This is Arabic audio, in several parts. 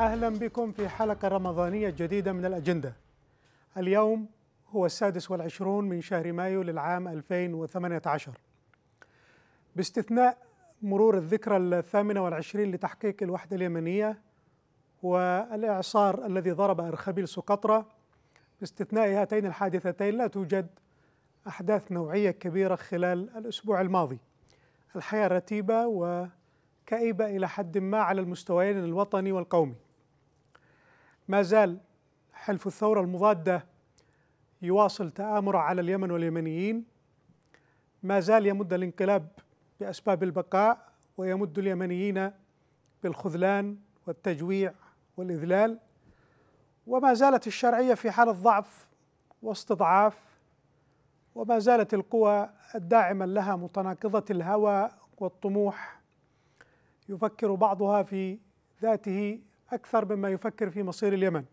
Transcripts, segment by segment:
أهلا بكم في حلقة رمضانية جديدة من الأجندة اليوم هو السادس والعشرون من شهر مايو للعام 2018 باستثناء مرور الذكرى الثامنة والعشرين لتحقيق الوحدة اليمنية والإعصار الذي ضرب أرخبيل سقطرى باستثناء هاتين الحادثتين لا توجد أحداث نوعية كبيرة خلال الأسبوع الماضي الحياة رتيبة وكئيبة إلى حد ما على المستويين الوطني والقومي ما زال حلف الثورة المضادة يواصل تآمره على اليمن واليمنيين ما زال يمد الانقلاب بأسباب البقاء ويمد اليمنيين بالخذلان والتجويع والإذلال وما زالت الشرعية في حالة ضعف واستضعاف وما زالت القوى الداعمة لها متناقضة الهوى والطموح يفكر بعضها في ذاته أكثر مما يفكر في مصير اليمن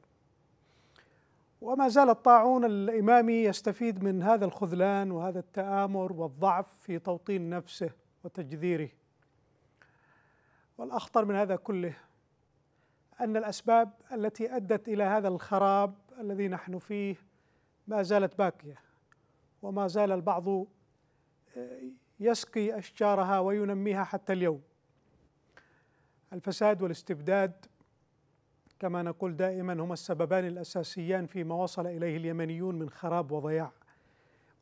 وما زال الطاعون الإمامي يستفيد من هذا الخذلان وهذا التآمر والضعف في توطين نفسه وتجذيره والأخطر من هذا كله أن الأسباب التي أدت إلى هذا الخراب الذي نحن فيه ما زالت باقية وما زال البعض آه، يسقي أشجارها وينميها حتى اليوم الفساد والاستبداد كما نقول دائما هما السببان الأساسيان فيما وصل إليه اليمنيون من خراب وضياع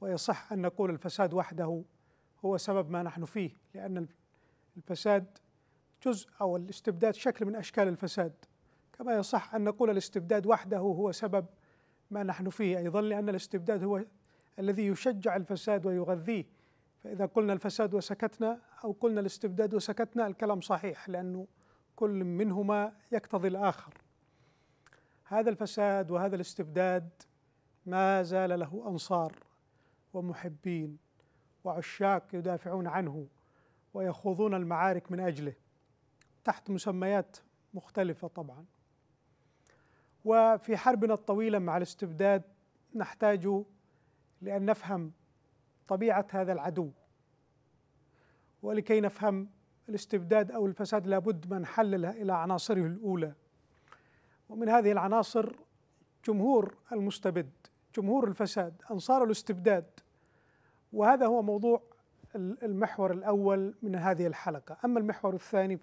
ويصح أن نقول الفساد وحده هو سبب ما نحن فيه لأن الفساد جزء أو الاستبداد شكل من أشكال الفساد كما يصح أن نقول الاستبداد وحده هو سبب ما نحن فيه أيضا لأن الاستبداد هو الذي يشجع الفساد ويغذيه فإذا قلنا الفساد وسكتنا أو قلنا الاستبداد وسكتنا الكلام صحيح لأنه كل منهما يقتضي الآخر هذا الفساد وهذا الاستبداد ما زال له انصار ومحبين وعشاق يدافعون عنه ويخوضون المعارك من اجله تحت مسميات مختلفه طبعا وفي حربنا الطويله مع الاستبداد نحتاج لان نفهم طبيعه هذا العدو ولكي نفهم الاستبداد او الفساد لابد من حلل الى عناصره الاولى ومن هذه العناصر جمهور المستبد جمهور الفساد أنصار الاستبداد وهذا هو موضوع المحور الأول من هذه الحلقة أما المحور الثاني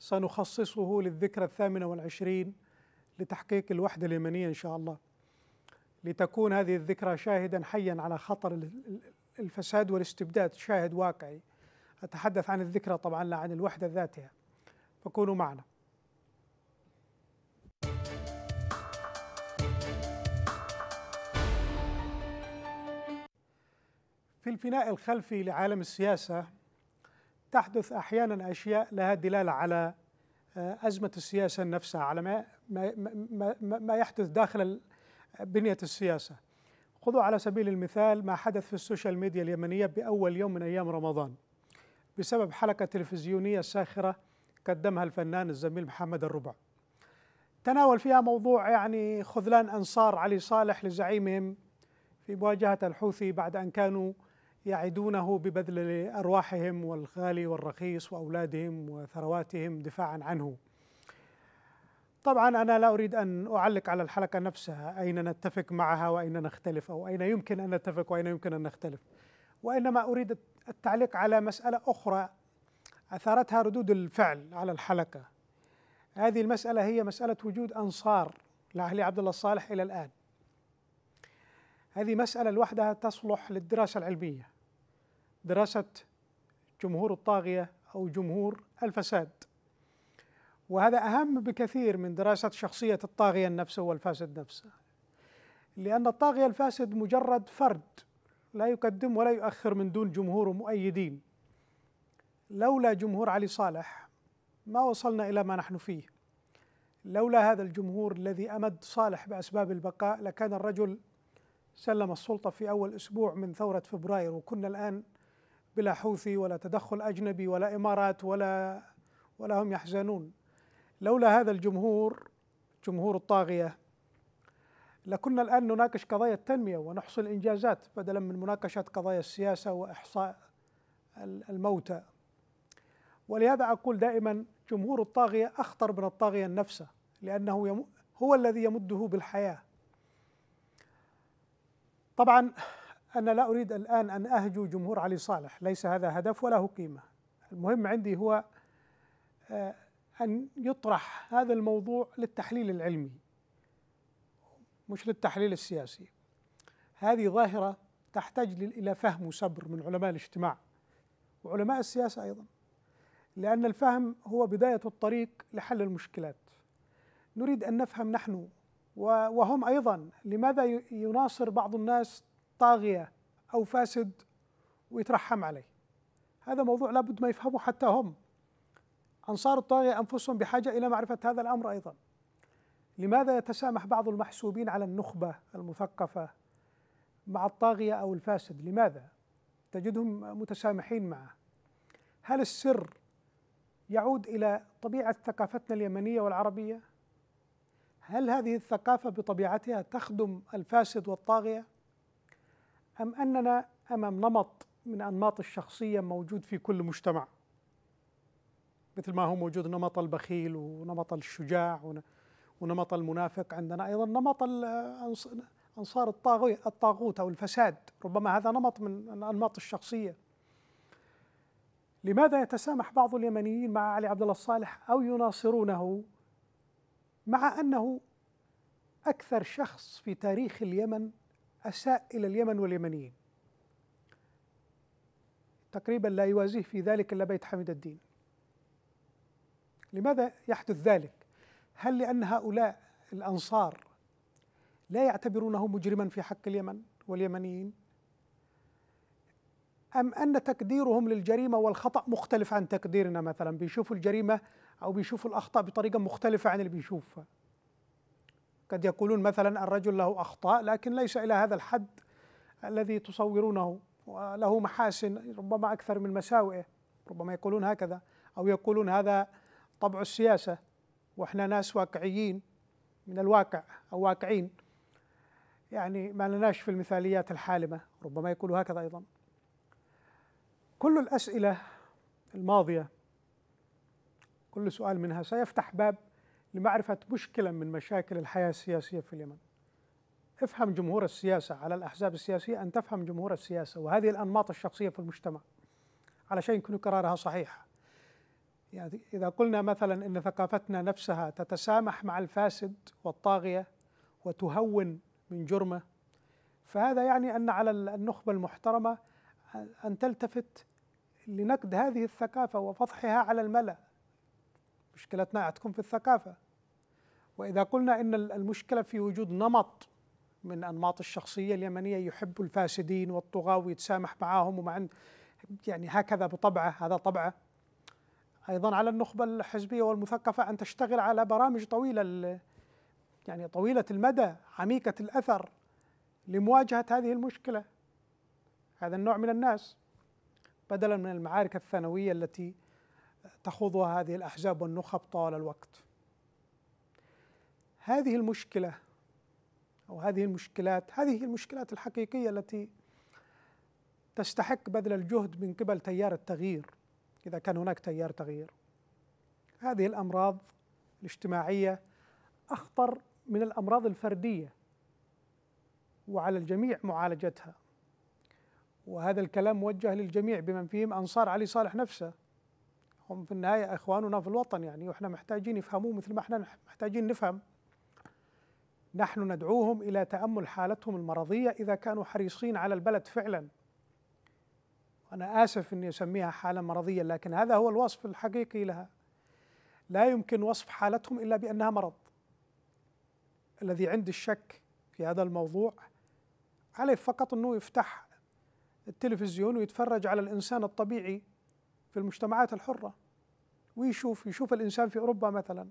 فسنخصصه للذكرى الثامنة والعشرين لتحقيق الوحدة اليمنية إن شاء الله لتكون هذه الذكرى شاهدا حيا على خطر الفساد والاستبداد شاهد واقعي أتحدث عن الذكرى طبعا لا عن الوحدة ذاتها فكونوا معنا في الفناء الخلفي لعالم السياسة تحدث أحيانا أشياء لها دلالة على آه، أزمة السياسة نفسها على ما, ما, ما, ما يحدث داخل بنية السياسة خذوا على سبيل المثال ما حدث في السوشيال ميديا اليمنية بأول يوم من أيام رمضان بسبب حلقة تلفزيونية ساخرة قدمها الفنان الزميل محمد الربع تناول فيها موضوع يعني خذلان أنصار علي صالح لزعيمهم في مواجهة الحوثي بعد أن كانوا يعدونه ببذل أرواحهم والغالي والرخيص وأولادهم وثرواتهم دفاعا عنه طبعا أنا لا أريد أن أعلق على الحلقة نفسها أين نتفق معها وأين نختلف أو أين يمكن أن نتفق وأين يمكن أن نختلف وإنما أريد التعليق على مسألة أخرى أثارتها ردود الفعل على الحلقة هذه المسألة هي مسألة وجود أنصار لأهل عبد الله الصالح إلى الآن هذه مسألة لوحدها تصلح للدراسة العلمية دراسة جمهور الطاغية أو جمهور الفساد وهذا أهم بكثير من دراسة شخصية الطاغية نفسه والفاسد نفسه لأن الطاغية الفاسد مجرد فرد لا يقدم ولا يؤخر من دون جمهور ومؤيدين لولا جمهور علي صالح ما وصلنا إلى ما نحن فيه لولا هذا الجمهور الذي أمد صالح بأسباب البقاء لكان الرجل سلم السلطة في أول أسبوع من ثورة فبراير وكنا الآن بلا حوثي ولا تدخل اجنبي ولا امارات ولا ولا هم يحزنون لولا هذا الجمهور جمهور الطاغيه لكنا الان نناقش قضايا التنميه ونحصل انجازات بدلا من مناقشه قضايا السياسه واحصاء الموتى ولهذا اقول دائما جمهور الطاغيه اخطر من الطاغيه نفسه لانه هو الذي يمده بالحياه طبعا أنا لا أريد الآن أن أهجو جمهور علي صالح ليس هذا هدف وله قيمة المهم عندي هو آه، أن يطرح هذا الموضوع للتحليل العلمي مش للتحليل السياسي هذه ظاهرة تحتاج إلى فهم وصبر من علماء الاجتماع وعلماء السياسة أيضا لأن الفهم هو بداية الطريق لحل المشكلات نريد أن نفهم نحن وهم أيضا لماذا يناصر بعض الناس طاغية أو فاسد ويترحم عليه هذا موضوع لابد ما يفهمه حتى هم أنصار الطاغية أنفسهم بحاجة إلى معرفة هذا الأمر أيضا لماذا يتسامح بعض المحسوبين على النخبة المثقفة مع الطاغية أو الفاسد لماذا؟ تجدهم متسامحين معه هل السر يعود إلى طبيعة ثقافتنا اليمنية والعربية؟ هل هذه الثقافة بطبيعتها تخدم الفاسد والطاغية؟ أم أننا أمام نمط من أنماط الشخصية موجود في كل مجتمع مثل ما هو موجود نمط البخيل ونمط الشجاع ونمط المنافق عندنا أيضا نمط أنصار الطاغوت أو الفساد ربما هذا نمط من أنماط الشخصية لماذا يتسامح بعض اليمنيين مع علي عبد الله الصالح أو يناصرونه مع أنه أكثر شخص في تاريخ اليمن أساء إلى اليمن واليمنيين تقريبا لا يوازيه في ذلك إلا بيت حميد الدين لماذا يحدث ذلك؟ هل لأن هؤلاء الأنصار لا يعتبرونه مجرما في حق اليمن واليمنيين؟ أم أن تقديرهم للجريمة والخطأ مختلف عن تقديرنا مثلا بيشوفوا الجريمة أو بيشوفوا الأخطاء بطريقة مختلفة عن اللي بيشوفها قد يقولون مثلا الرجل له أخطاء لكن ليس إلى هذا الحد الذي تصورونه وله محاسن ربما أكثر من مساوئه ربما يقولون هكذا أو يقولون هذا طبع السياسة وإحنا ناس واقعيين من الواقع أو واقعين يعني ما لناش في المثاليات الحالمة ربما يقولوا هكذا أيضا كل الأسئلة الماضية كل سؤال منها سيفتح باب لمعرفة مشكلة من مشاكل الحياة السياسية في اليمن افهم جمهور السياسة على الأحزاب السياسية أن تفهم جمهور السياسة وهذه الأنماط الشخصية في المجتمع علشان يكون قرارها صحيح يعني إذا قلنا مثلا أن ثقافتنا نفسها تتسامح مع الفاسد والطاغية وتهون من جرمه فهذا يعني أن على النخبة المحترمة أن تلتفت لنقد هذه الثقافة وفضحها على الملأ مشكلتنا تكون في الثقافة واذا قلنا ان المشكله في وجود نمط من انماط الشخصيه اليمنيه يحب الفاسدين والطغاه ويتسامح معاهم ومع يعني هكذا بطبعه هذا طبعه ايضا على النخبه الحزبيه والمثقفه ان تشتغل على برامج طويله يعني طويله المدى عميقه الاثر لمواجهه هذه المشكله هذا النوع من الناس بدلا من المعارك الثانويه التي تخوضها هذه الاحزاب والنخب طوال الوقت هذه المشكلة أو هذه المشكلات هذه المشكلات الحقيقية التي تستحق بذل الجهد من قبل تيار التغيير إذا كان هناك تيار تغيير هذه الأمراض الاجتماعية أخطر من الأمراض الفردية وعلى الجميع معالجتها وهذا الكلام موجه للجميع بمن فيهم أنصار علي صالح نفسه هم في النهاية إخواننا في الوطن يعني وإحنا محتاجين يفهموه مثل ما إحنا محتاجين نفهم نحن ندعوهم الى تامل حالتهم المرضيه اذا كانوا حريصين على البلد فعلا انا اسف اني اسميها حاله مرضيه لكن هذا هو الوصف الحقيقي لها لا يمكن وصف حالتهم الا بانها مرض الذي عند الشك في هذا الموضوع عليه فقط انه يفتح التلفزيون ويتفرج على الانسان الطبيعي في المجتمعات الحره ويشوف يشوف الانسان في اوروبا مثلا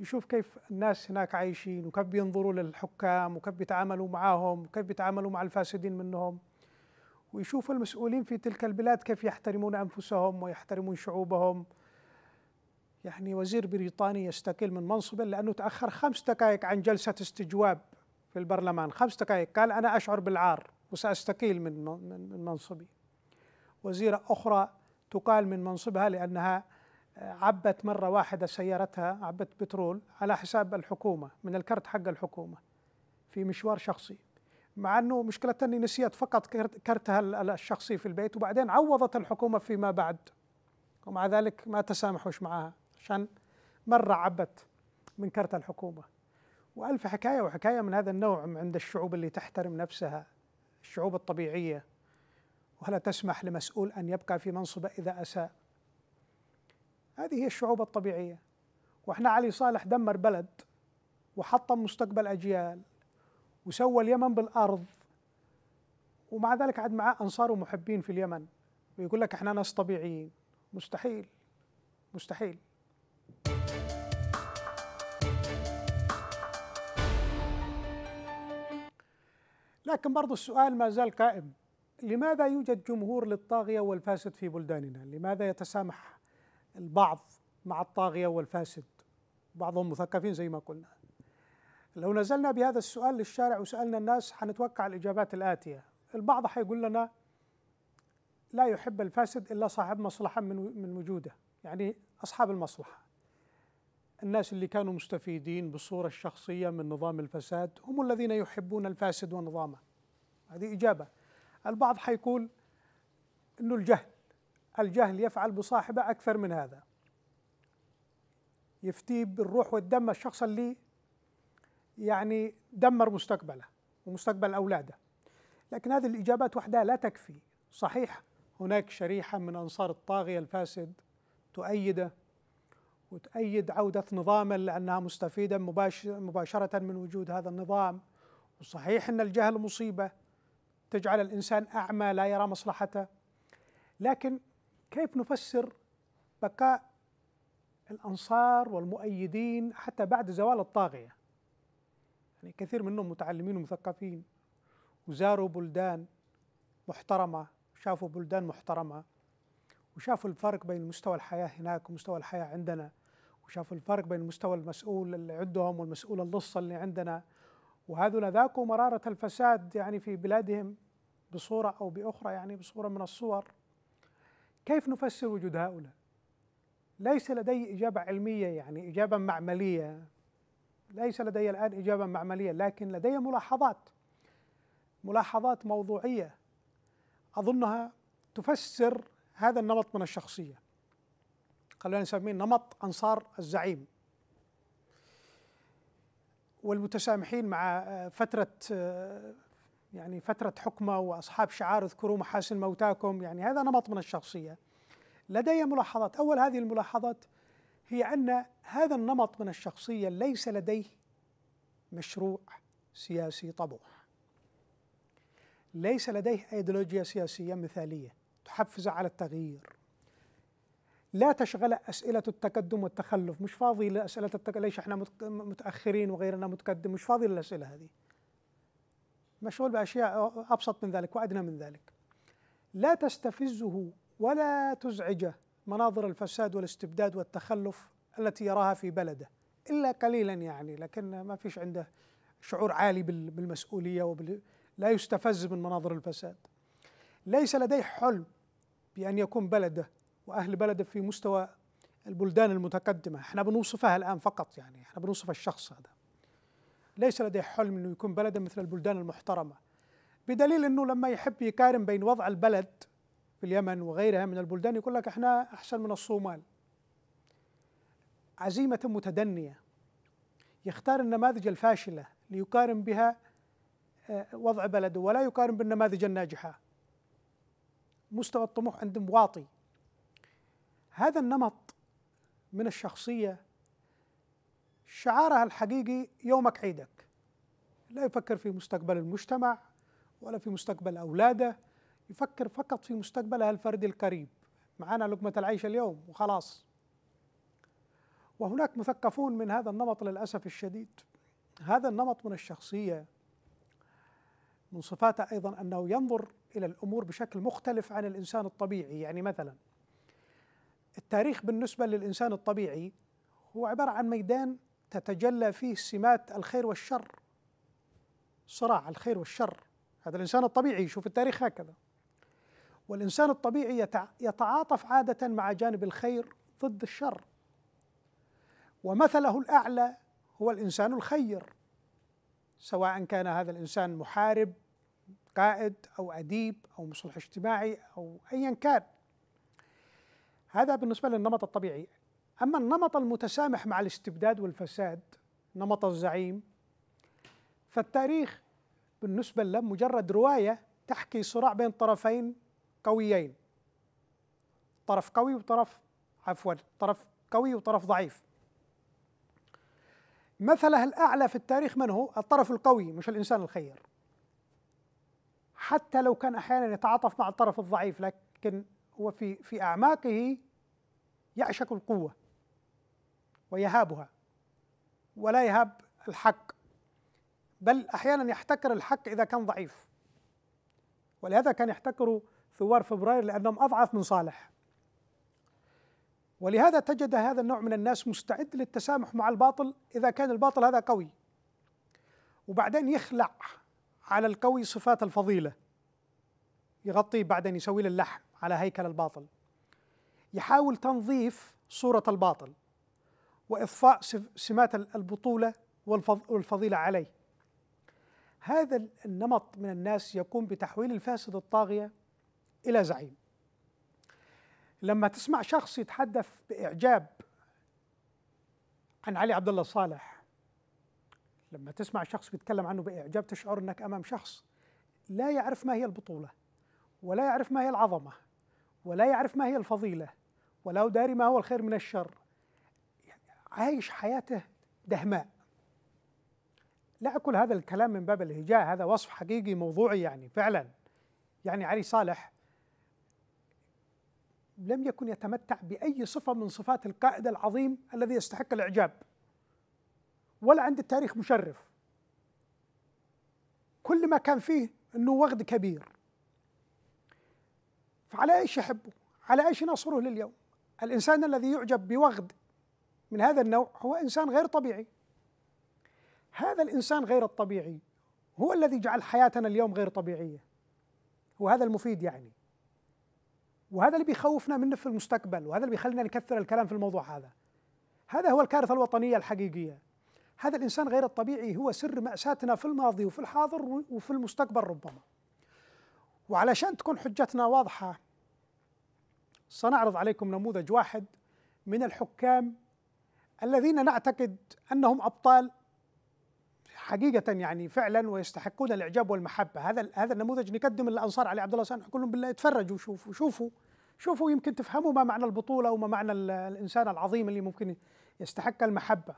يشوف كيف الناس هناك عايشين وكيف بينظروا للحكام وكيف بيتعاملوا معاهم وكيف بيتعاملوا مع الفاسدين منهم ويشوف المسؤولين في تلك البلاد كيف يحترمون أنفسهم ويحترمون شعوبهم يعني وزير بريطاني يستقيل من منصبه لأنه تأخر خمس دقائق عن جلسة استجواب في البرلمان خمس دقائق قال أنا أشعر بالعار وسأستقيل من من منصبي وزيرة أخرى تقال من منصبها لأنها عبت مرة واحدة سيارتها عبت بترول على حساب الحكومة من الكرت حق الحكومة في مشوار شخصي مع أنه مشكلة أني نسيت فقط كرتها الشخصي في البيت وبعدين عوضت الحكومة فيما بعد ومع ذلك ما تسامحوش معها عشان مرة عبت من كرت الحكومة وألف حكاية وحكاية من هذا النوع عند الشعوب اللي تحترم نفسها الشعوب الطبيعية ولا تسمح لمسؤول أن يبقى في منصبه إذا أساء هذه هي الشعوب الطبيعية وإحنا علي صالح دمر بلد وحطم مستقبل أجيال وسوى اليمن بالأرض ومع ذلك عاد معاه أنصار ومحبين في اليمن ويقول لك إحنا ناس طبيعيين مستحيل مستحيل لكن برضو السؤال ما زال قائم لماذا يوجد جمهور للطاغية والفاسد في بلداننا؟ لماذا يتسامح البعض مع الطاغية والفاسد بعضهم مثقفين زي ما قلنا لو نزلنا بهذا السؤال للشارع وسألنا الناس حنتوقع الإجابات الآتية البعض حيقول لنا لا يحب الفاسد إلا صاحب مصلحة من, من وجوده يعني أصحاب المصلحة الناس اللي كانوا مستفيدين بالصورة الشخصية من نظام الفساد هم الذين يحبون الفاسد ونظامه هذه إجابة البعض حيقول أنه الجهل الجهل يفعل بصاحبه أكثر من هذا يفتي بالروح والدم الشخص اللي يعني دمر مستقبله ومستقبل أولاده لكن هذه الإجابات وحدها لا تكفي صحيح هناك شريحة من أنصار الطاغية الفاسد تؤيده وتؤيد عودة نظاما لأنها مستفيدة مباشرة من وجود هذا النظام وصحيح أن الجهل مصيبة تجعل الإنسان أعمى لا يرى مصلحته لكن كيف نفسر بقاء الأنصار والمؤيدين حتى بعد زوال الطاغية يعني كثير منهم متعلمين ومثقفين وزاروا بلدان محترمة شافوا بلدان محترمة وشافوا الفرق بين مستوى الحياة هناك ومستوى الحياة عندنا وشافوا الفرق بين مستوى المسؤول اللي عندهم والمسؤول اللص اللي عندنا وهذول ذاقوا مرارة الفساد يعني في بلادهم بصورة أو بأخرى يعني بصورة من الصور كيف نفسر وجود هؤلاء؟ ليس لدي إجابة علمية يعني إجابة معملية ليس لدي الآن إجابة معملية لكن لدي ملاحظات ملاحظات موضوعية أظنها تفسر هذا النمط من الشخصية خلينا نسميه نمط أنصار الزعيم والمتسامحين مع آه، فترة آه، يعني فترة حكمه وأصحاب شعار اذكروا محاسن موتاكم يعني هذا نمط من الشخصية لدي ملاحظات أول هذه الملاحظات هي أن هذا النمط من الشخصية ليس لديه مشروع سياسي طموح ليس لديه أيديولوجيا سياسية مثالية تحفز على التغيير لا تشغل أسئلة التقدم والتخلف مش فاضي لأسئلة التقدم ليش احنا متأخرين وغيرنا متقدم مش فاضي للأسئلة هذه مشغول بأشياء أبسط من ذلك وأدنى من ذلك لا تستفزه ولا تزعجه مناظر الفساد والاستبداد والتخلف التي يراها في بلده إلا قليلا يعني لكن ما فيش عنده شعور عالي بالمسؤولية وبال... لا يستفز من مناظر الفساد ليس لديه حلم بأن يكون بلده وأهل بلده في مستوى البلدان المتقدمة احنا بنوصفها الآن فقط يعني احنا بنوصف الشخص هذا ليس لديه حلم أنه يكون بلدا مثل البلدان المحترمة بدليل أنه لما يحب يقارن بين وضع البلد في اليمن وغيرها من البلدان يقول لك احنا أحسن من الصومال عزيمة متدنية يختار النماذج الفاشلة ليقارن بها آه، وضع بلده ولا يقارن بالنماذج الناجحة مستوى الطموح عندهم واطي هذا النمط من الشخصية شعارها الحقيقي يومك عيدك لا يفكر في مستقبل المجتمع ولا في مستقبل أولاده يفكر فقط في مستقبلها الفردي القريب معانا لقمة العيش اليوم وخلاص وهناك مثقفون من هذا النمط للأسف الشديد هذا النمط من الشخصية من صفاته أيضا أنه ينظر إلى الأمور بشكل مختلف عن الإنسان الطبيعي يعني مثلا التاريخ بالنسبة للإنسان الطبيعي هو عبارة عن ميدان تتجلى فيه سمات الخير والشر صراع الخير والشر هذا الإنسان الطبيعي يشوف التاريخ هكذا والإنسان الطبيعي يتعاطف عادة مع جانب الخير ضد الشر ومثله الأعلى هو الإنسان الخير سواء كان هذا الإنسان محارب قائد أو أديب أو مصلح اجتماعي أو أيا كان هذا بالنسبة للنمط الطبيعي أما النمط المتسامح مع الاستبداد والفساد نمط الزعيم فالتاريخ بالنسبة له مجرد رواية تحكي صراع بين طرفين قويين طرف قوي وطرف عفوا طرف قوي وطرف ضعيف مثله الأعلى في التاريخ من هو؟ الطرف القوي مش الإنسان الخير حتى لو كان أحيانا يتعاطف مع الطرف الضعيف لكن هو في في أعماقه يعشق القوة ويهابها ولا يهاب الحق بل احيانا يحتكر الحق اذا كان ضعيف ولهذا كان يحتكر ثوار فبراير لانهم اضعف من صالح ولهذا تجد هذا النوع من الناس مستعد للتسامح مع الباطل اذا كان الباطل هذا قوي وبعدين يخلع على القوي صفات الفضيله يغطيه بعدين يسوي له اللحم على هيكل الباطل يحاول تنظيف صوره الباطل وإضفاء سمات البطولة والفضيلة عليه هذا النمط من الناس يقوم بتحويل الفاسد الطاغية إلى زعيم لما تسمع شخص يتحدث بإعجاب عن علي عبد الله صالح لما تسمع شخص بيتكلم عنه بإعجاب تشعر أنك أمام شخص لا يعرف ما هي البطولة ولا يعرف ما هي العظمة ولا يعرف ما هي الفضيلة ولا داري ما هو الخير من الشر عايش حياته دهماء لا أقول هذا الكلام من باب الهجاء هذا وصف حقيقي موضوعي يعني فعلا يعني علي صالح لم يكن يتمتع بأي صفة من صفات القائد العظيم الذي يستحق الإعجاب ولا عند التاريخ مشرف كل ما كان فيه أنه وغد كبير فعلى ايش يحبه؟ على ايش نصره لليوم؟ الانسان الذي يعجب بوغد من هذا النوع هو انسان غير طبيعي هذا الانسان غير الطبيعي هو الذي جعل حياتنا اليوم غير طبيعيه وهذا المفيد يعني وهذا اللي بيخوفنا منه في المستقبل وهذا اللي بيخلينا نكثر الكلام في الموضوع هذا هذا هو الكارثه الوطنيه الحقيقيه هذا الانسان غير الطبيعي هو سر ماساتنا في الماضي وفي الحاضر وفي المستقبل ربما وعلشان تكون حجتنا واضحه سنعرض عليكم نموذج واحد من الحكام الذين نعتقد انهم ابطال حقيقة يعني فعلا ويستحقون الاعجاب والمحبة، هذا هذا النموذج نقدم للانصار علي عبد الله سامح نقول لهم بالله اتفرجوا شوفوا شوفوا شوفوا يمكن تفهموا ما معنى البطولة وما معنى الانسان العظيم اللي ممكن يستحق المحبة.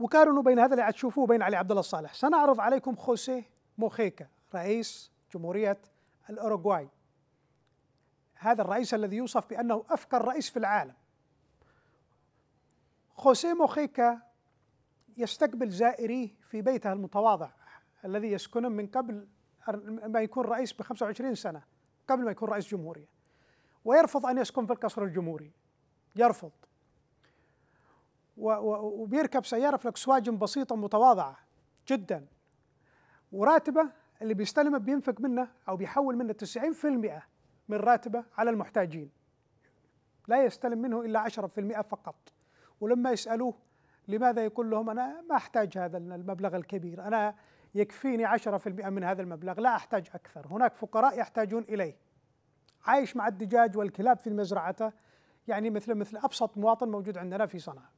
وقارنوا بين هذا اللي تشوفوه بين علي عبد الله الصالح، سنعرض عليكم خوسيه موخيكا رئيس جمهورية الاوروغواي. هذا الرئيس الذي يوصف بانه افقر رئيس في العالم. خوسيه موخيكا يستقبل زائريه في بيته المتواضع الذي يسكنه من قبل ما يكون رئيس ب 25 سنة قبل ما يكون رئيس جمهورية ويرفض أن يسكن في القصر الجمهوري يرفض وبيركب سيارة فلكسواجن بسيطة متواضعة جدا وراتبه اللي بيستلمه بينفق منه أو بيحول منه 90% من راتبه على المحتاجين لا يستلم منه إلا 10% فقط ولما يسألوه لماذا يقول لهم أنا ما أحتاج هذا المبلغ الكبير أنا يكفيني 10% من هذا المبلغ لا أحتاج أكثر هناك فقراء يحتاجون إليه عايش مع الدجاج والكلاب في مزرعته يعني مثل مثل أبسط مواطن موجود عندنا في صنعاء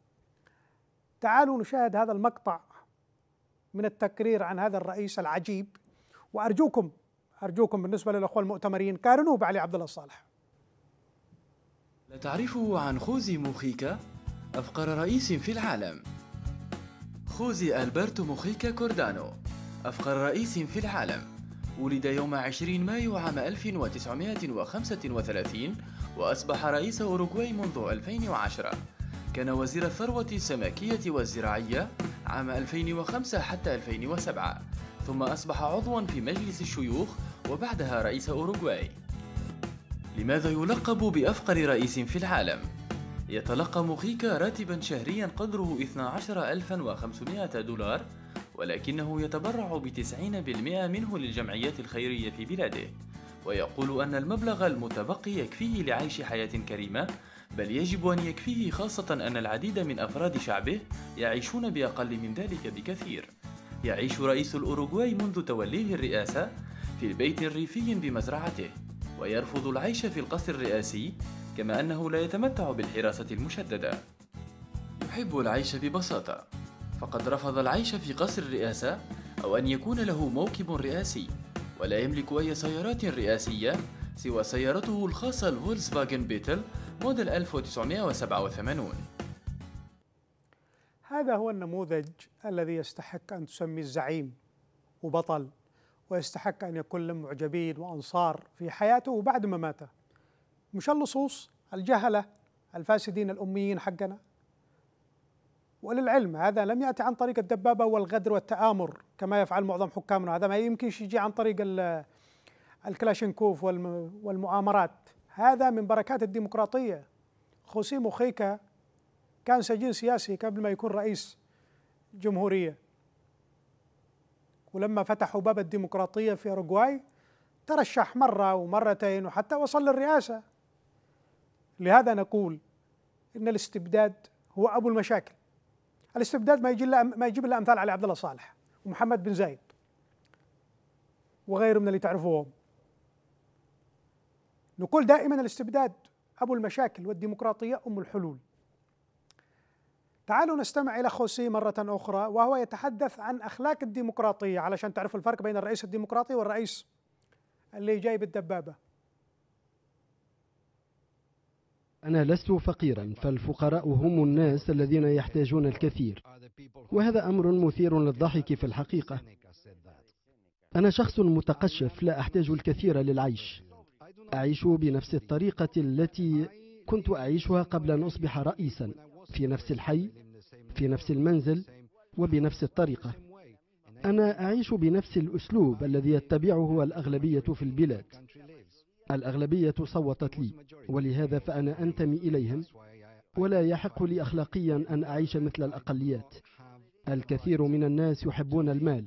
تعالوا نشاهد هذا المقطع من التقرير عن هذا الرئيس العجيب وأرجوكم أرجوكم بالنسبة للأخوة المؤتمرين قارنوه بعلي عبد الله الصالح لا عن خوزي موخيكا أفقر رئيس في العالم خوزي ألبرتو موخيكا كوردانو أفقر رئيس في العالم ولد يوم 20 مايو عام 1935 وأصبح رئيس أوروغواي منذ 2010 كان وزير الثروة السمكية والزراعية عام 2005 حتى 2007 ثم أصبح عضوا في مجلس الشيوخ وبعدها رئيس أوروغواي لماذا يلقب بأفقر رئيس في العالم؟ يتلقى مخيكا راتبا شهريا قدره 12500 دولار ولكنه يتبرع بتسعين بالمئة منه للجمعيات الخيرية في بلاده ويقول أن المبلغ المتبقي يكفيه لعيش حياة كريمة بل يجب أن يكفيه خاصة أن العديد من أفراد شعبه يعيشون بأقل من ذلك بكثير يعيش رئيس الأوروغواي منذ توليه الرئاسة في بيت ريفي بمزرعته ويرفض العيش في القصر الرئاسي كما أنه لا يتمتع بالحراسة المشددة يحب العيش ببساطة فقد رفض العيش في قصر الرئاسة أو أن يكون له موكب رئاسي ولا يملك أي سيارات رئاسية سوى سيارته الخاصة الفولكسفاجن بيتل موديل 1987 هذا هو النموذج الذي يستحق أن تسمي الزعيم وبطل ويستحق أن يكون معجبين وأنصار في حياته وبعد مماته ما مش اللصوص الجهلة الفاسدين الأميين حقنا وللعلم هذا لم يأتي عن طريق الدبابة والغدر والتآمر كما يفعل معظم حكامنا هذا ما يمكنش يجي عن طريق الكلاشينكوف والمؤامرات هذا من بركات الديمقراطية خوسي مخيكا كان سجين سياسي قبل ما يكون رئيس جمهورية ولما فتحوا باب الديمقراطية في أوروغواي ترشح مرة ومرتين وحتى وصل للرئاسة لهذا نقول ان الاستبداد هو ابو المشاكل الاستبداد ما يجيب ما يجيب الا امثال علي عبد الله صالح ومحمد بن زايد وغيره من اللي تعرفوهم نقول دائما الاستبداد ابو المشاكل والديمقراطيه ام الحلول تعالوا نستمع الى خوسي مره اخرى وهو يتحدث عن اخلاق الديمقراطيه علشان تعرفوا الفرق بين الرئيس الديمقراطي والرئيس اللي جاي بالدبابه أنا لست فقيرا فالفقراء هم الناس الذين يحتاجون الكثير وهذا أمر مثير للضحك في الحقيقة أنا شخص متقشف لا أحتاج الكثير للعيش أعيش بنفس الطريقة التي كنت أعيشها قبل أن أصبح رئيسا في نفس الحي في نفس المنزل وبنفس الطريقة أنا أعيش بنفس الأسلوب الذي يتبعه الأغلبية في البلاد الأغلبية صوتت لي ولهذا فأنا أنتمي إليهم ولا يحق لي أخلاقيا أن أعيش مثل الأقليات الكثير من الناس يحبون المال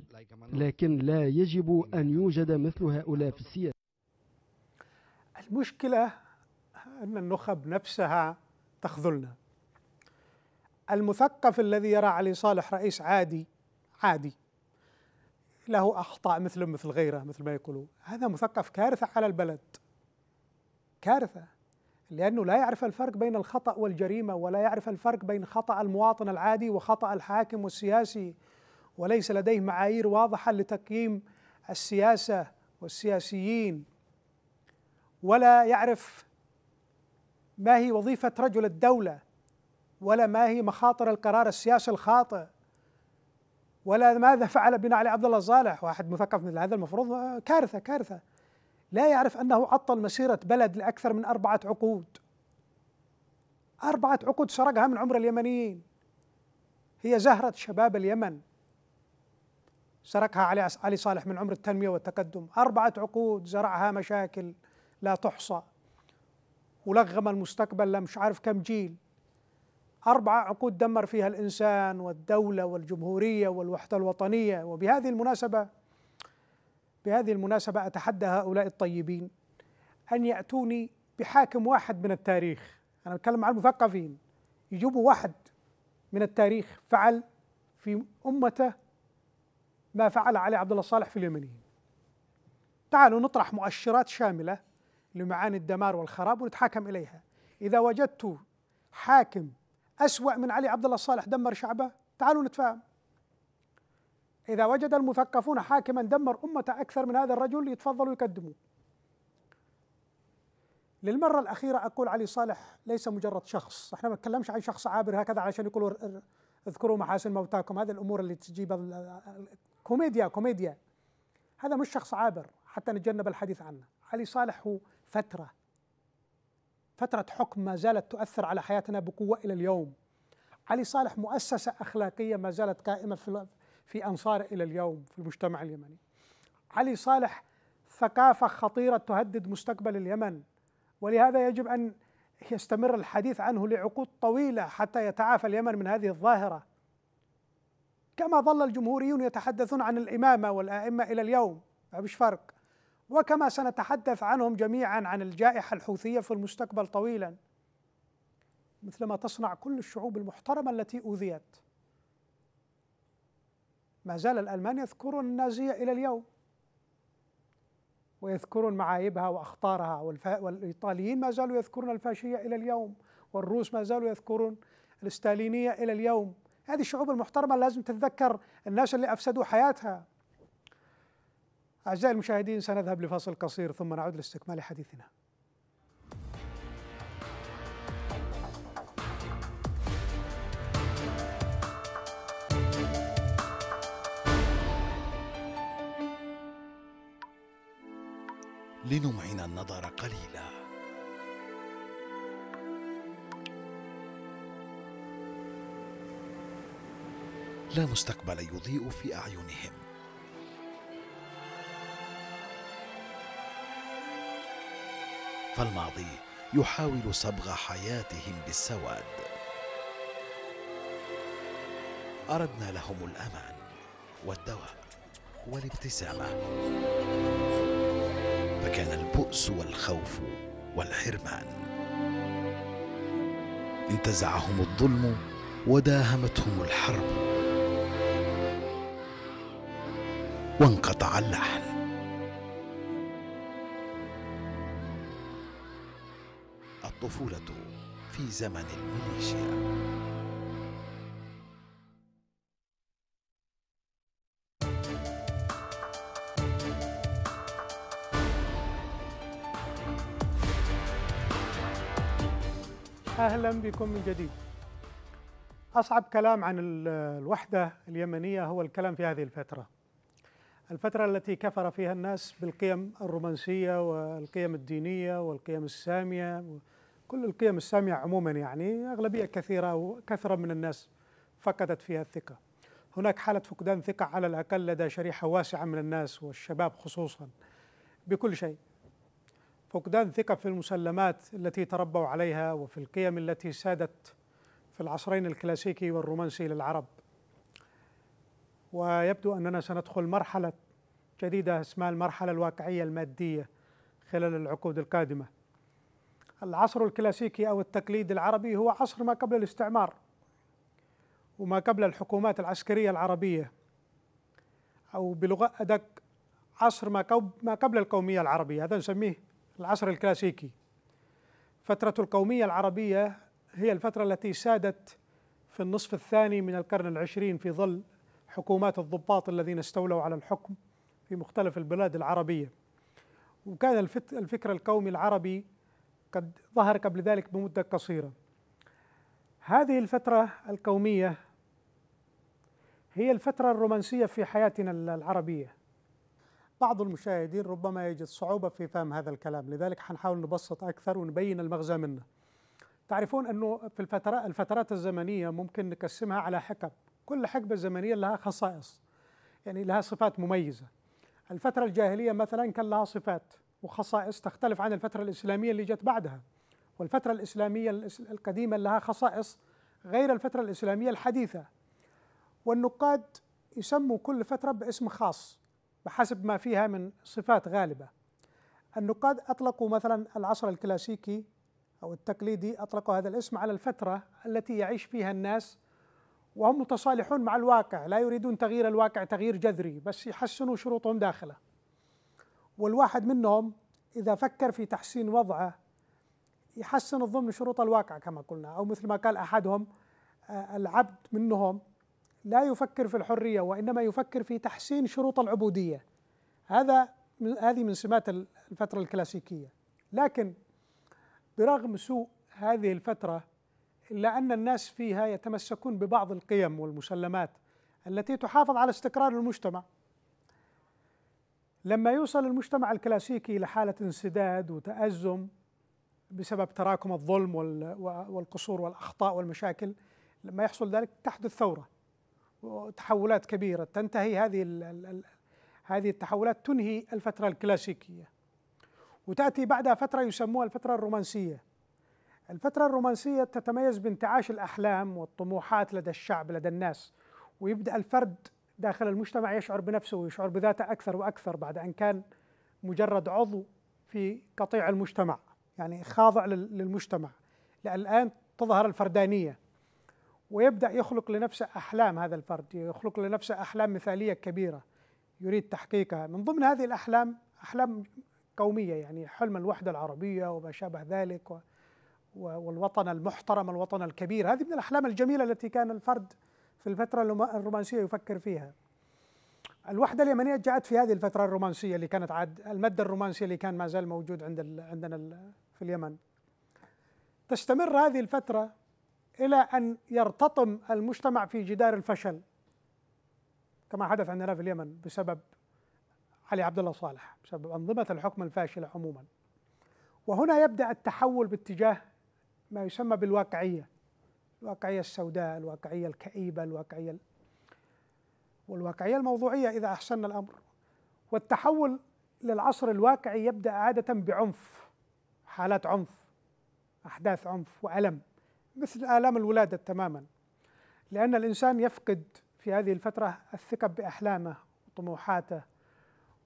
لكن لا يجب أن يوجد مثل هؤلاء في السياسة المشكلة أن النخب نفسها تخذلنا المثقف الذي يرى علي صالح رئيس عادي عادي له أخطاء مثل مثل غيره مثل ما يقولون هذا مثقف كارثة على البلد كارثة لأنه لا يعرف الفرق بين الخطأ والجريمة ولا يعرف الفرق بين خطأ المواطن العادي وخطأ الحاكم والسياسي وليس لديه معايير واضحة لتقييم السياسة والسياسيين ولا يعرف ما هي وظيفة رجل الدولة ولا ما هي مخاطر القرار السياسي الخاطئ ولا ماذا فعل بنا علي عبد الله صالح واحد مثقف مثل هذا المفروض آه، كارثة كارثة لا يعرف أنه عطل مسيرة بلد لأكثر من أربعة عقود أربعة عقود سرقها من عمر اليمنيين هي زهرة شباب اليمن سرقها علي, علي صالح من عمر التنمية والتقدم أربعة عقود زرعها مشاكل لا تحصى ولغم المستقبل لمش عارف كم جيل أربعة عقود دمر فيها الإنسان والدولة والجمهورية والوحدة الوطنية وبهذه المناسبة بهذه المناسبة أتحدى هؤلاء الطيبين أن يأتوني بحاكم واحد من التاريخ أنا بتكلم عن المثقفين يجيبوا واحد من التاريخ فعل في أمته ما فعل علي عبد الله صالح في اليمنيين تعالوا نطرح مؤشرات شاملة لمعاني الدمار والخراب ونتحاكم إليها إذا وجدت حاكم أسوأ من علي عبد الله صالح دمر شعبه تعالوا نتفاهم إذا وجد المثقفون حاكما دمر أمة أكثر من هذا الرجل يتفضلوا يقدموه للمرة الأخيرة أقول علي صالح ليس مجرد شخص احنا ما نتكلمش عن شخص عابر هكذا علشان يقولوا اذكروا محاسن موتاكم هذه الأمور اللي تجيب كوميديا كوميديا هذا مش شخص عابر حتى نتجنب الحديث عنه علي صالح هو فترة فترة حكم ما زالت تؤثر على حياتنا بقوة إلى اليوم علي صالح مؤسسة أخلاقية ما زالت قائمة في في أنصار إلى اليوم في المجتمع اليمني علي صالح ثقافة خطيرة تهدد مستقبل اليمن ولهذا يجب أن يستمر الحديث عنه لعقود طويلة حتى يتعافى اليمن من هذه الظاهرة كما ظل الجمهوريون يتحدثون عن الإمامة والآئمة إلى اليوم ما فيش فرق وكما سنتحدث عنهم جميعا عن الجائحة الحوثية في المستقبل طويلا مثلما تصنع كل الشعوب المحترمة التي أوذيت ما زال الألمان يذكرون النازية إلى اليوم ويذكرون معايبها وأخطارها والإيطاليين ما زالوا يذكرون الفاشية إلى اليوم والروس ما زالوا يذكرون الاستالينية إلى اليوم هذه الشعوب المحترمة لازم تتذكر الناس اللي أفسدوا حياتها أعزائي المشاهدين سنذهب لفصل قصير ثم نعود لاستكمال حديثنا لنمعن النظر قليلا لا مستقبل يضيء في اعينهم فالماضي يحاول صبغ حياتهم بالسواد اردنا لهم الامان والدواء والابتسامه فكان البؤس والخوف والحرمان انتزعهم الظلم وداهمتهم الحرب وانقطع اللحن الطفوله في زمن الميليشيا اهلا بكم من جديد. اصعب كلام عن الوحده اليمنيه هو الكلام في هذه الفتره. الفتره التي كفر فيها الناس بالقيم الرومانسيه والقيم الدينيه والقيم الساميه كل القيم الساميه عموما يعني اغلبيه كثيره وكثره من الناس فقدت فيها الثقه. هناك حاله فقدان ثقه على الاقل لدى شريحه واسعه من الناس والشباب خصوصا بكل شيء. فقدان ثقة في المسلمات التي تربوا عليها وفي القيم التي سادت في العصرين الكلاسيكي والرومانسي للعرب ويبدو أننا سندخل مرحلة جديدة اسمها المرحلة الواقعية المادية خلال العقود القادمة العصر الكلاسيكي أو التقليد العربي هو عصر ما قبل الاستعمار وما قبل الحكومات العسكرية العربية أو بلغة أدق عصر ما قبل القومية العربية هذا نسميه العصر الكلاسيكي فترة القومية العربية هي الفترة التي سادت في النصف الثاني من القرن العشرين في ظل حكومات الضباط الذين استولوا على الحكم في مختلف البلاد العربية وكان الفكر القومي العربي قد ظهر قبل ذلك بمدة قصيرة هذه الفترة القومية هي الفترة الرومانسية في حياتنا العربية بعض المشاهدين ربما يجد صعوبة في فهم هذا الكلام لذلك حنحاول نبسط أكثر ونبين المغزى منه تعرفون أنه في الفترة الفترات الزمنية ممكن نقسمها على حقب كل حقبة زمنية لها خصائص يعني لها صفات مميزة الفترة الجاهلية مثلا كان لها صفات وخصائص تختلف عن الفترة الإسلامية اللي جت بعدها والفترة الإسلامية القديمة لها خصائص غير الفترة الإسلامية الحديثة والنقاد يسموا كل فترة باسم خاص بحسب ما فيها من صفات غالبة النقاد أطلقوا مثلا العصر الكلاسيكي أو التقليدي أطلقوا هذا الاسم على الفترة التي يعيش فيها الناس وهم متصالحون مع الواقع لا يريدون تغيير الواقع تغيير جذري بس يحسنوا شروطهم داخله والواحد منهم إذا فكر في تحسين وضعه يحسن الضمن شروط الواقع كما قلنا أو مثل ما قال أحدهم آه، العبد منهم لا يفكر في الحريه وانما يفكر في تحسين شروط العبوديه هذا هذه من سمات الفتره الكلاسيكيه لكن برغم سوء هذه الفتره الا ان الناس فيها يتمسكون ببعض القيم والمسلمات التي تحافظ على استقرار المجتمع لما يوصل المجتمع الكلاسيكي الى حاله انسداد وتازم بسبب تراكم الظلم والقصور والاخطاء والمشاكل لما يحصل ذلك تحدث ثوره تحولات كبيرة تنتهي هذه هذه التحولات تنهي الفترة الكلاسيكية وتأتي بعدها فترة يسموها الفترة الرومانسية الفترة الرومانسية تتميز بانتعاش الأحلام والطموحات لدى الشعب لدى الناس ويبدأ الفرد داخل المجتمع يشعر بنفسه ويشعر بذاته أكثر وأكثر بعد أن كان مجرد عضو في قطيع المجتمع يعني خاضع للمجتمع لأن الآن تظهر الفردانية ويبدأ يخلق لنفسه أحلام هذا الفرد يخلق لنفسه أحلام مثالية كبيرة يريد تحقيقها من ضمن هذه الأحلام أحلام قومية يعني حلم الوحدة العربية وما شابه ذلك و والوطن المحترم الوطن الكبير هذه من الأحلام الجميلة التي كان الفرد في الفترة الرومانسية يفكر فيها الوحدة اليمنية جاءت في هذه الفترة الرومانسية اللي كانت عاد المادة الرومانسية اللي كان ما زال موجود عند عندنا في اليمن تستمر هذه الفترة إلى أن يرتطم المجتمع في جدار الفشل كما حدث عندنا في اليمن بسبب علي عبد الله صالح بسبب أنظمة الحكم الفاشلة عموما وهنا يبدأ التحول باتجاه ما يسمى بالواقعية الواقعية السوداء الواقعية الكئيبة الواقعية والواقعية الموضوعية إذا أحسننا الأمر والتحول للعصر الواقعي يبدأ عادة بعنف حالات عنف أحداث عنف وألم مثل آلام الولادة تماما لأن الإنسان يفقد في هذه الفترة الثقة بأحلامه وطموحاته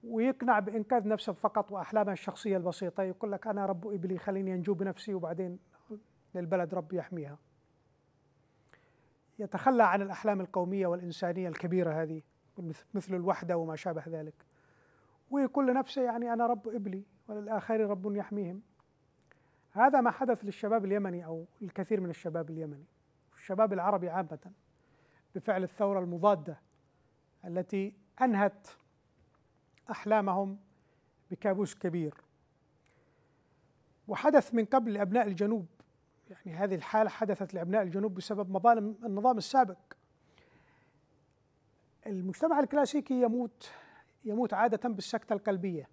ويقنع بإنقاذ نفسه فقط وأحلامه الشخصية البسيطة يقول لك أنا رب إبلي خليني أنجو بنفسي وبعدين للبلد ربي يحميها يتخلى عن الأحلام القومية والإنسانية الكبيرة هذه مثل الوحدة وما شابه ذلك ويقول لنفسه يعني أنا رب إبلي وللآخرين رب يحميهم هذا ما حدث للشباب اليمني أو الكثير من الشباب اليمني الشباب العربي عامة بفعل الثورة المضادة التي أنهت أحلامهم بكابوس كبير وحدث من قبل لأبناء الجنوب يعني هذه الحالة حدثت لأبناء الجنوب بسبب مظالم النظام السابق المجتمع الكلاسيكي يموت يموت عادة بالسكتة القلبية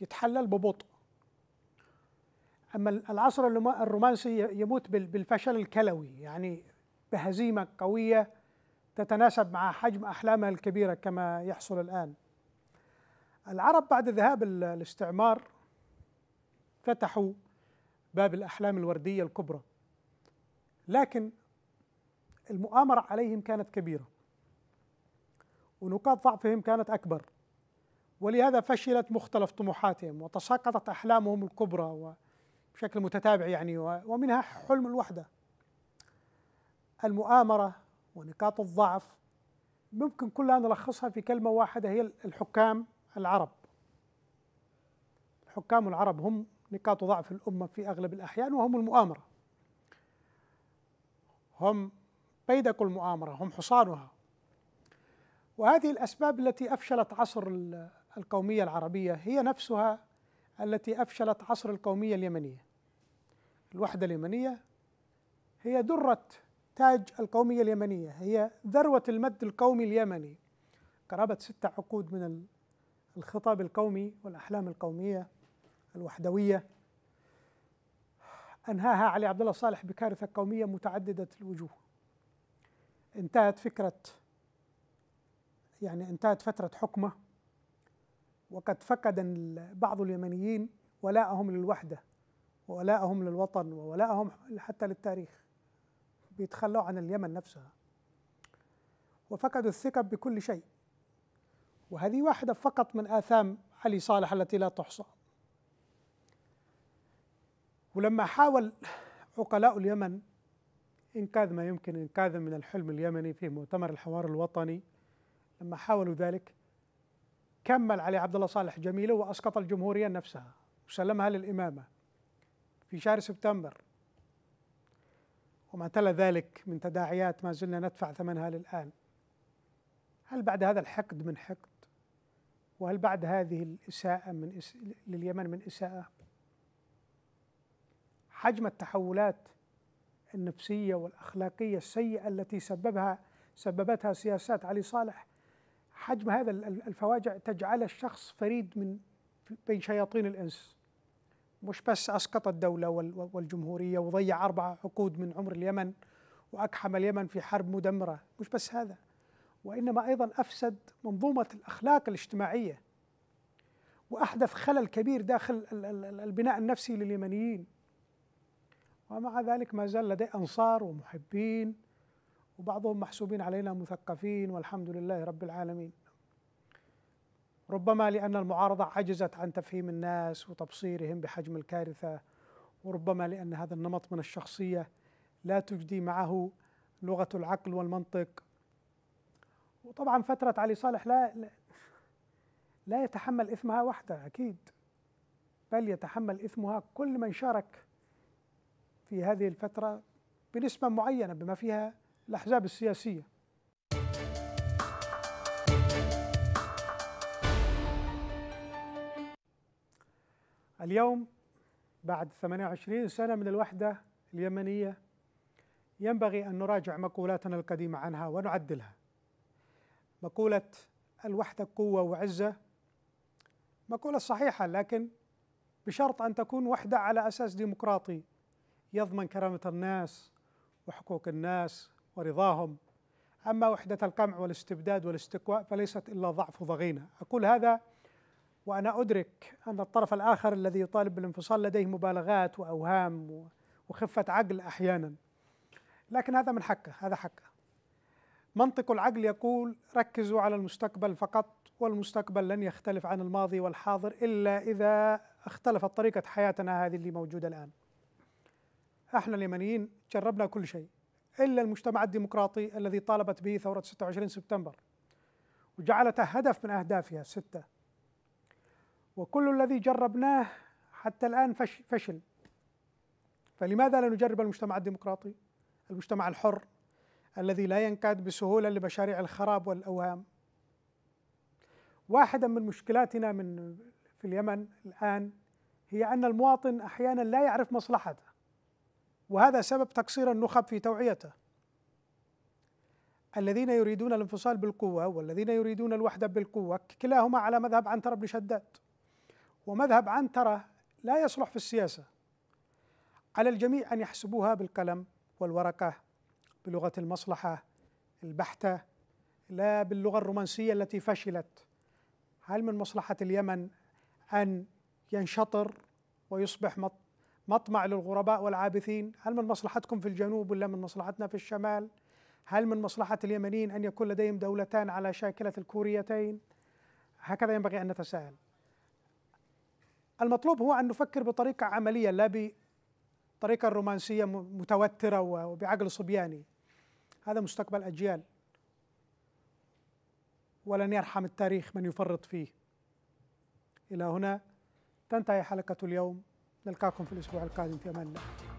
يتحلل ببطء أما العصر الرومانسي يموت بالفشل الكلوي يعني بهزيمة قوية تتناسب مع حجم أحلامها الكبيرة كما يحصل الآن العرب بعد ذهاب الاستعمار فتحوا باب الأحلام الوردية الكبرى لكن المؤامرة عليهم كانت كبيرة ونقاط ضعفهم كانت أكبر ولهذا فشلت مختلف طموحاتهم وتساقطت أحلامهم الكبرى و... بشكل متتابع يعني ومنها حلم الوحدة المؤامرة ونقاط الضعف ممكن كلها نلخصها في كلمة واحدة هي الحكام العرب الحكام العرب هم نقاط ضعف الأمة في أغلب الأحيان وهم المؤامرة هم بيدق المؤامرة هم حصانها وهذه الأسباب التي أفشلت عصر القومية العربية هي نفسها التي أفشلت عصر القومية اليمنية الوحدة اليمنية هي درة تاج القومية اليمنية هي ذروة المد القومي اليمني قرابة ستة عقود من الخطاب القومي والأحلام القومية الوحدوية أنهاها علي عبد الله صالح بكارثة قومية متعددة الوجوه انتهت فكرة يعني انتهت فترة حكمه وقد فقد بعض اليمنيين ولاءهم للوحدة وولاءهم للوطن وولاءهم حتى للتاريخ بيتخلوا عن اليمن نفسها وفقدوا الثقة بكل شيء وهذه واحدة فقط من آثام علي صالح التي لا تحصى ولما حاول عقلاء اليمن إنقاذ ما يمكن إنقاذه من الحلم اليمني في مؤتمر الحوار الوطني لما حاولوا ذلك كمل علي عبد الله صالح جميله واسقط الجمهوريه نفسها وسلمها للامامه في شهر سبتمبر وما تلا ذلك من تداعيات ما زلنا ندفع ثمنها للان هل بعد هذا الحقد من حقد وهل بعد هذه الاساءه من إس... لليمن من اساءه حجم التحولات النفسيه والاخلاقيه السيئه التي سببها سببتها سياسات علي صالح حجم هذا الفواجع تجعل الشخص فريد من بين شياطين الإنس مش بس أسقط الدولة والجمهورية وضيع أربع عقود من عمر اليمن وأكحم اليمن في حرب مدمرة مش بس هذا وإنما أيضا أفسد منظومة الأخلاق الاجتماعية وأحدث خلل كبير داخل البناء النفسي لليمنيين ومع ذلك ما زال لديه أنصار ومحبين وبعضهم محسوبين علينا مثقفين والحمد لله رب العالمين ربما لأن المعارضة عجزت عن تفهيم الناس وتبصيرهم بحجم الكارثة وربما لأن هذا النمط من الشخصية لا تجدي معه لغة العقل والمنطق وطبعا فترة علي صالح لا لا, لا يتحمل إثمها وحده أكيد بل يتحمل إثمها كل من شارك في هذه الفترة بنسبة معينة بما فيها الأحزاب السياسية اليوم بعد 28 سنة من الوحدة اليمنية ينبغي أن نراجع مقولاتنا القديمة عنها ونعدلها مقولة الوحدة قوة وعزة مقولة صحيحة لكن بشرط أن تكون وحدة على أساس ديمقراطي يضمن كرامة الناس وحقوق الناس ورضاهم أما وحدة القمع والاستبداد والاستقواء فليست إلا ضعف ضغينة أقول هذا وأنا أدرك أن الطرف الآخر الذي يطالب بالانفصال لديه مبالغات وأوهام وخفة عقل أحيانا لكن هذا من حقه هذا حقه منطق العقل يقول ركزوا على المستقبل فقط والمستقبل لن يختلف عن الماضي والحاضر إلا إذا اختلفت طريقة حياتنا هذه اللي موجودة الآن احنا اليمنيين جربنا كل شيء إلا المجتمع الديمقراطي الذي طالبت به ثورة 26 سبتمبر وجعلته هدف من أهدافها الستة وكل الذي جربناه حتى الآن فشل فلماذا لا نجرب المجتمع الديمقراطي المجتمع الحر الذي لا ينكاد بسهولة لمشاريع الخراب والأوهام واحدا من مشكلاتنا من في اليمن الآن هي أن المواطن أحيانا لا يعرف مصلحته وهذا سبب تقصير النخب في توعيته الذين يريدون الانفصال بالقوة والذين يريدون الوحدة بالقوة كلاهما على مذهب عنترة بن شداد ومذهب عنترة لا يصلح في السياسة على الجميع أن يحسبوها بالقلم والورقة بلغة المصلحة البحتة لا باللغة الرومانسية التي فشلت هل من مصلحة اليمن أن ينشطر ويصبح مطمع للغرباء والعابثين هل من مصلحتكم في الجنوب ولا من مصلحتنا في الشمال هل من مصلحة اليمنيين أن يكون لديهم دولتان على شاكلة الكوريتين هكذا ينبغي أن نتساءل المطلوب هو أن نفكر بطريقة عملية لا بطريقة رومانسية متوترة وبعقل صبياني هذا مستقبل أجيال ولن يرحم التاريخ من يفرط فيه إلى هنا تنتهي حلقة اليوم نلقاكم في الأسبوع القادم في أمان الله